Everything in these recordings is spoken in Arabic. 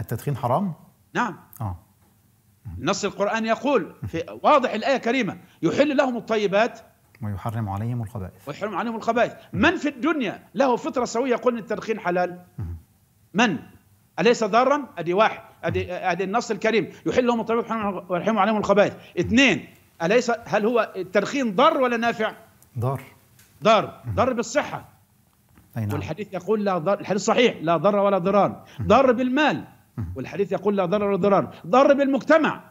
التدخين حرام؟ نعم آه. نص القرآن يقول في واضح الآية الكريمة يحل لهم الطيبات ويحرم عليهم الخبائث ويحرم عليهم الخبائث من في الدنيا له فطرة سوية يقول إن التدخين حلال من أليس ضارا أدي واحد أدي, أدي النص الكريم يحل لهم الطيبات ويحرم عليهم الخبائث اثنين أليس هل هو التدخين ضار ولا نافع ضار ضار ضار بالصحة أي نعم. والحديث يقول لا ضر الحديث صحيح لا ضر ولا ضرار ضار بالمال والحديث يقول لا ضرر ضرار ضر بالمجتمع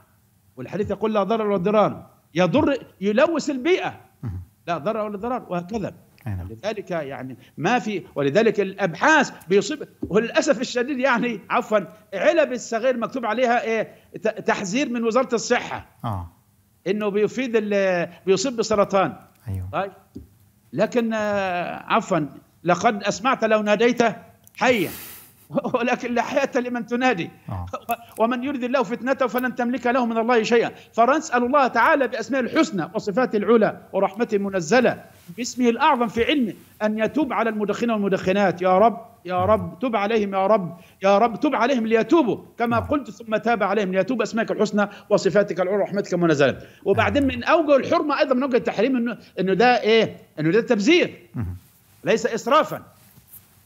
والحديث يقول لا ضرر ضرار يضر يلوث البيئه لا ضرر ولا ضرار وهكذا نعم. لذلك يعني ما في ولذلك الابحاث بيصيب وللاسف الشديد يعني عفوا علب الصغير مكتوب عليها ايه تحذير من وزاره الصحه اه انه بيفيد بيصيب بسرطان ايوه طيب لكن آه، عفوا لقد اسمعت لو ناديت حيا ولكن لا حياة لمن تنادي آه. ومن يرد الله فتنته فلن تملك له من الله شيئا فنسأل الله تعالى بأسماء الحسنى وصفاته العلى ورحمته المنزلة باسمه الأعظم في علمه أن يتوب على المدخنين والمدخنات يا رب يا رب تب عليهم يا رب يا رب تب عليهم ليتوبوا كما آه. قلت ثم تاب عليهم ليتوب اسمائك الحسنى وصفاتك العلى ورحمتك المنزله وبعدين من اوجه الحرمه ايضا من اوجه التحريم انه ده ايه انه ده تبذير ليس اسرافا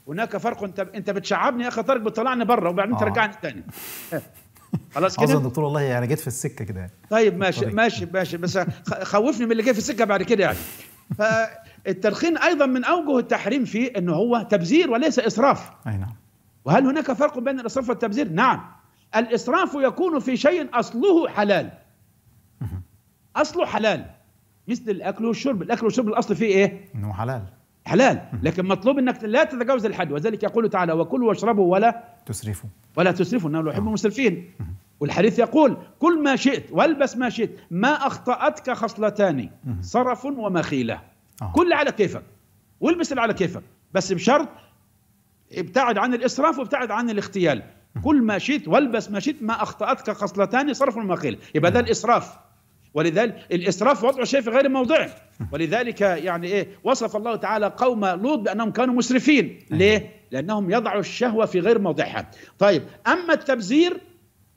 هناك فرق انت انت بتشعبني يا اخي طارق بتطلعني بره وبعدين آه. ترجعني تاني خلاص كده اظن دكتور والله انا يعني جيت في السكه كده يعني. طيب ماشي طريق. ماشي ماشي بس خوفني من اللي جاي في السكه بعد كده يعني فالتدخين ايضا من اوجه التحريم فيه انه هو تبذير وليس اسراف اي نعم وهل هناك فرق بين الاسراف والتبذير نعم الاسراف يكون في شيء اصله حلال اصله حلال مثل الاكل والشرب الاكل والشرب الاصل فيه ايه انه حلال حلال لكن مطلوب انك لا تتجاوز الحد وذلك يقول تعالى وكلوا واشربوا ولا تسرفوا ولا تسرفوا انه لا يحب آه. المسرفين والحديث يقول كل ما شئت والبس ما شئت ما اخطاتك خصلتان صرف ومخيله آه. كل على كيفك والبس اللي على كيفك بس بشرط ابتعد عن الاسراف وابتعد عن الاختيال كل ما شئت والبس ما شئت ما اخطاتك خصلتان صرف ومخيله يبقى ده الاسراف ولذلك الاسراف وضع شيء في غير موضعه ولذلك يعني ايه وصف الله تعالى قوم لوط بانهم كانوا مسرفين أيوة. ليه لانهم يضعوا الشهوه في غير موضعها طيب اما التبذير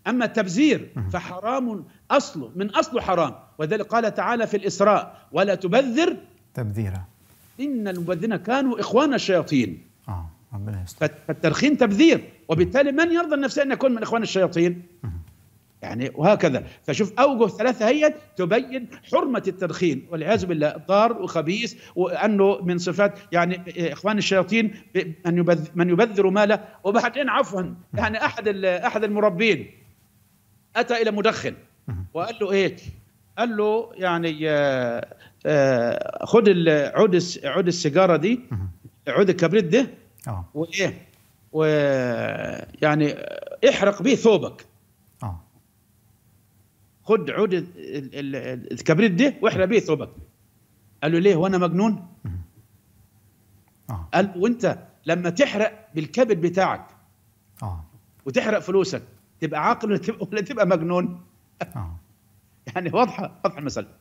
اما التبذير فحرام اصله من اصله حرام وذلك قال تعالى في الاسراء ولا تبذر تبذيرا ان المبذرين كانوا اخوان الشياطين اه ربنا يستر فالترخين تبذير وبالتالي من يرضى النفس أن يكون من إخوان الشياطين يعني وهكذا فشوف اوجه ثلاثه هي تبين حرمه التدخين والعياذ بالله ضار وخبيث وانه من صفات يعني اخوان الشياطين ان يبذر من يبذر ماله وبعدين عفوا يعني احد احد المربين اتى الى مدخن وقال له ايه؟ قال له يعني آه، آه، خد عود عود السيجاره دي عود الكبريت ده آه. وايه؟ ويعني احرق به ثوبك خد عود الكبريت ده واحرق بيه ثوبك قال له ليه وانا مجنون آه. قال وانت لما تحرق بالكبد بتاعك آه. وتحرق فلوسك تبقى عاقل ولا تبقى, ولا تبقى مجنون آه. يعني واضحه واضحه المساله